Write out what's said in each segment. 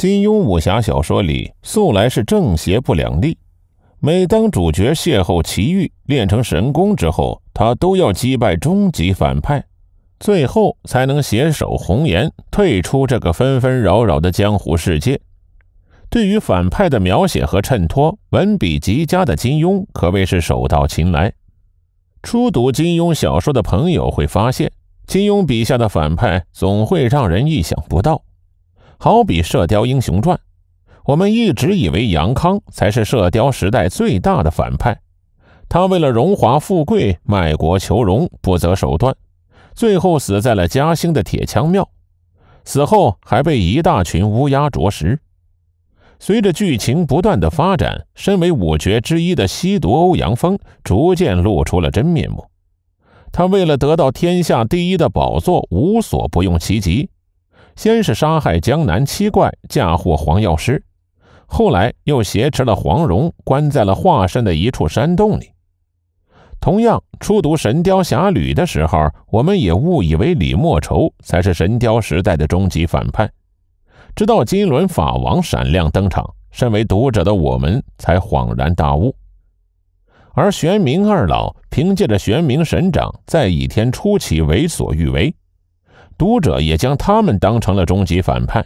金庸武侠小说里素来是正邪不两立，每当主角邂逅奇遇、练成神功之后，他都要击败终极反派，最后才能携手红颜退出这个纷纷扰扰的江湖世界。对于反派的描写和衬托，文笔极佳的金庸可谓是手到擒来。初读金庸小说的朋友会发现，金庸笔下的反派总会让人意想不到。好比《射雕英雄传》，我们一直以为杨康才是射雕时代最大的反派，他为了荣华富贵卖国求荣，不择手段，最后死在了嘉兴的铁枪庙，死后还被一大群乌鸦啄食。随着剧情不断的发展，身为五绝之一的西毒欧阳锋逐渐露出了真面目，他为了得到天下第一的宝座，无所不用其极。先是杀害江南七怪，嫁祸黄药师，后来又挟持了黄蓉，关在了华山的一处山洞里。同样，初读《神雕侠侣》的时候，我们也误以为李莫愁才是神雕时代的终极反派，直到金轮法王闪亮登场，身为读者的我们才恍然大悟。而玄冥二老凭借着玄冥神掌，在倚天初期为所欲为。读者也将他们当成了终极反派，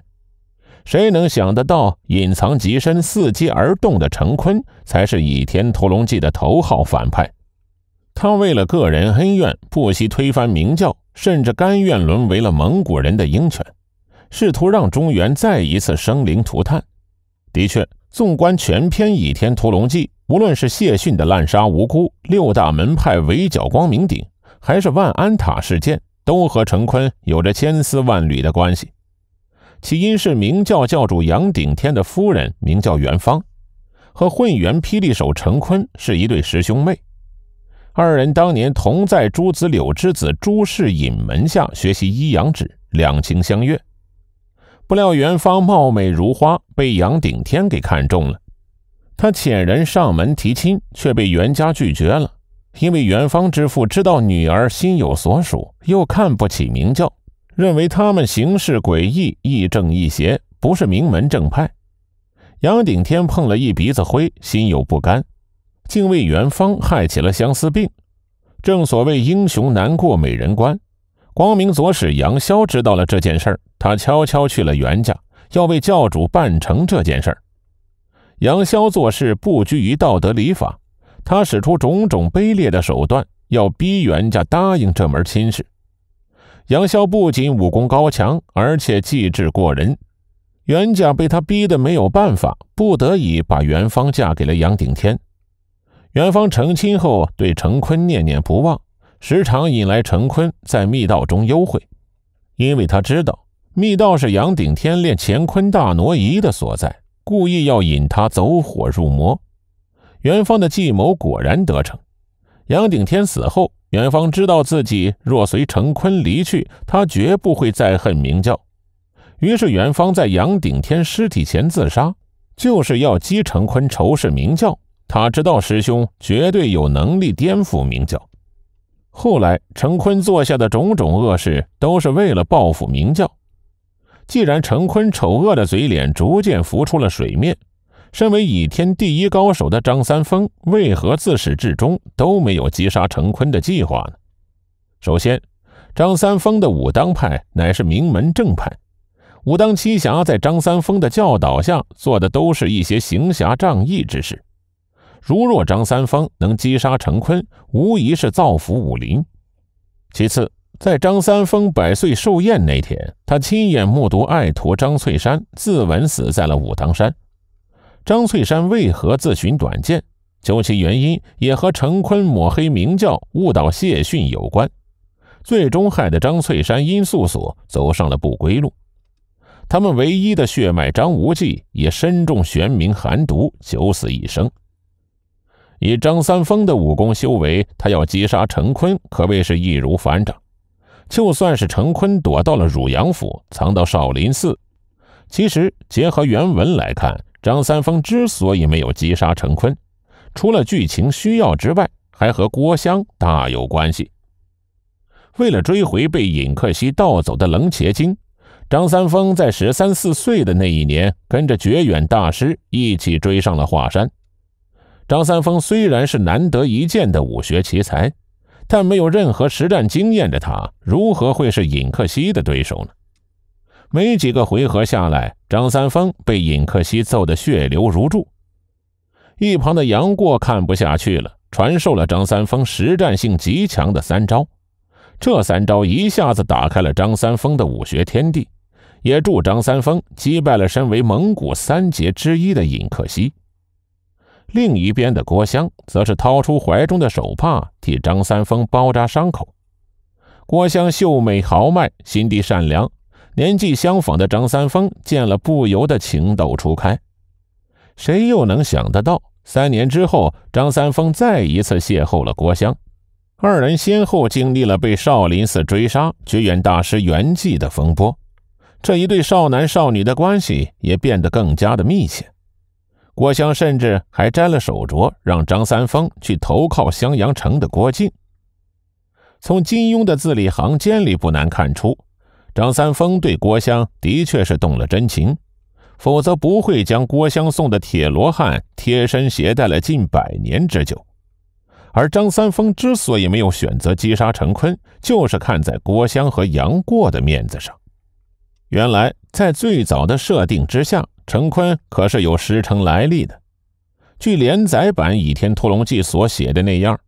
谁能想得到，隐藏极深、伺机而动的陈坤才是《倚天屠龙记》的头号反派？他为了个人恩怨，不惜推翻明教，甚至甘愿沦为了蒙古人的鹰犬，试图让中原再一次生灵涂炭。的确，纵观全篇《倚天屠龙记》，无论是谢逊的滥杀无辜、六大门派围剿光明顶，还是万安塔事件。都和陈坤有着千丝万缕的关系。起因是明教教主杨顶天的夫人名叫元芳，和混元霹雳手陈坤是一对师兄妹。二人当年同在朱子柳之子朱士隐门下学习阴阳指，两情相悦。不料元芳貌美如花，被杨顶天给看中了。他遣人上门提亲，却被袁家拒绝了。因为元芳之父知道女儿心有所属，又看不起明教，认为他们行事诡异，亦正亦邪，不是名门正派。杨顶天碰了一鼻子灰，心有不甘，竟为元芳害起了相思病。正所谓英雄难过美人关。光明左使杨潇知道了这件事儿，他悄悄去了元家，要为教主办成这件事儿。杨潇做事不拘于道德礼法。他使出种种卑劣的手段，要逼袁家答应这门亲事。杨潇不仅武功高强，而且机智过人。袁家被他逼得没有办法，不得已把袁芳嫁给了杨顶天。袁芳成亲后，对程坤念念不忘，时常引来程坤在密道中幽会。因为他知道密道是杨顶天练乾坤大挪移的所在，故意要引他走火入魔。元芳的计谋果然得逞。杨顶天死后，元芳知道自己若随程坤离去，他绝不会再恨明教。于是，元芳在杨顶天尸体前自杀，就是要激程坤仇视明教。他知道师兄绝对有能力颠覆明教。后来，程坤做下的种种恶事都是为了报复明教。既然程坤丑恶的嘴脸逐渐浮出了水面。身为倚天第一高手的张三丰，为何自始至终都没有击杀成昆的计划呢？首先，张三丰的武当派乃是名门正派，武当七侠在张三丰的教导下做的都是一些行侠仗义之事。如若张三丰能击杀成昆，无疑是造福武林。其次，在张三丰百岁寿宴那天，他亲眼目睹爱徒张翠山自刎死在了武当山。张翠山为何自寻短见？究其原因，也和陈坤抹黑明教、误导谢逊有关。最终害得张翠山因素所走上了不归路。他们唯一的血脉张无忌也身中玄冥寒毒，九死一生。以张三丰的武功修为，他要击杀陈坤可谓是易如反掌。就算是陈坤躲到了汝阳府，藏到少林寺，其实结合原文来看。张三丰之所以没有击杀陈坤，除了剧情需要之外，还和郭襄大有关系。为了追回被尹克西盗走的冷铁经，张三丰在十三四岁的那一年，跟着绝远大师一起追上了华山。张三丰虽然是难得一见的武学奇才，但没有任何实战经验的他，如何会是尹克西的对手呢？没几个回合下来，张三丰被尹克西揍得血流如注。一旁的杨过看不下去了，传授了张三丰实战性极强的三招。这三招一下子打开了张三丰的武学天地，也助张三丰击败了身为蒙古三杰之一的尹克西。另一边的郭襄则是掏出怀中的手帕替张三丰包扎伤口。郭襄秀美豪迈，心地善良。年纪相仿的张三丰见了，不由得情窦初开。谁又能想得到，三年之后，张三丰再一次邂逅了郭襄。二人先后经历了被少林寺追杀、绝缘大师圆寂的风波，这一对少男少女的关系也变得更加的密切。郭襄甚至还摘了手镯，让张三丰去投靠襄阳城的郭靖。从金庸的字里行间里，不难看出。张三丰对郭襄的确是动了真情，否则不会将郭襄送的铁罗汉贴身携带了近百年之久。而张三丰之所以没有选择击杀陈坤，就是看在郭襄和杨过的面子上。原来，在最早的设定之下，陈坤可是有师承来历的。据连载版《倚天屠龙记》所写的那样，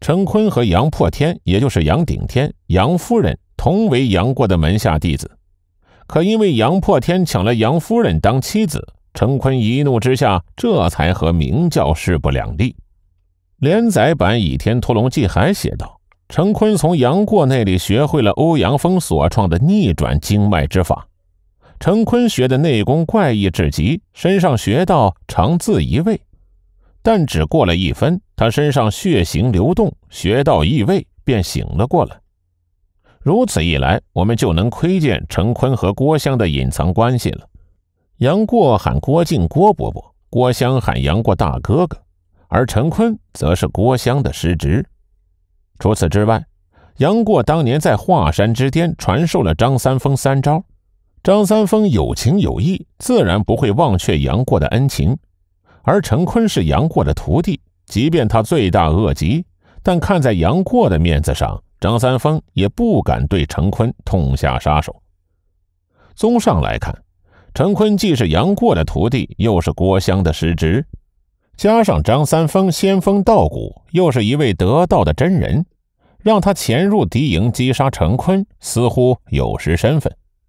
陈坤和杨破天，也就是杨顶天、杨夫人。同为杨过的门下弟子，可因为杨破天抢了杨夫人当妻子，陈坤一怒之下，这才和明教势不两立。连载版《倚天屠龙记》还写道：陈坤从杨过那里学会了欧阳锋所创的逆转经脉之法。陈坤学的内功怪异至极，身上穴道常自移位，但只过了一分，他身上血行流动，穴道移位，便醒了过来。如此一来，我们就能窥见陈坤和郭襄的隐藏关系了。杨过喊郭靖“郭伯伯”，郭襄喊杨过大哥哥，而陈坤则是郭襄的师侄。除此之外，杨过当年在华山之巅传授了张三丰三招，张三丰有情有义，自然不会忘却杨过的恩情。而陈坤是杨过的徒弟，即便他罪大恶极，但看在杨过的面子上。张三丰也不敢对陈坤痛下杀手。综上来看，陈坤既是杨过的徒弟，又是郭襄的师侄，加上张三丰仙风道骨，又是一位得道的真人，让他潜入敌营击杀陈坤，似乎有失身份。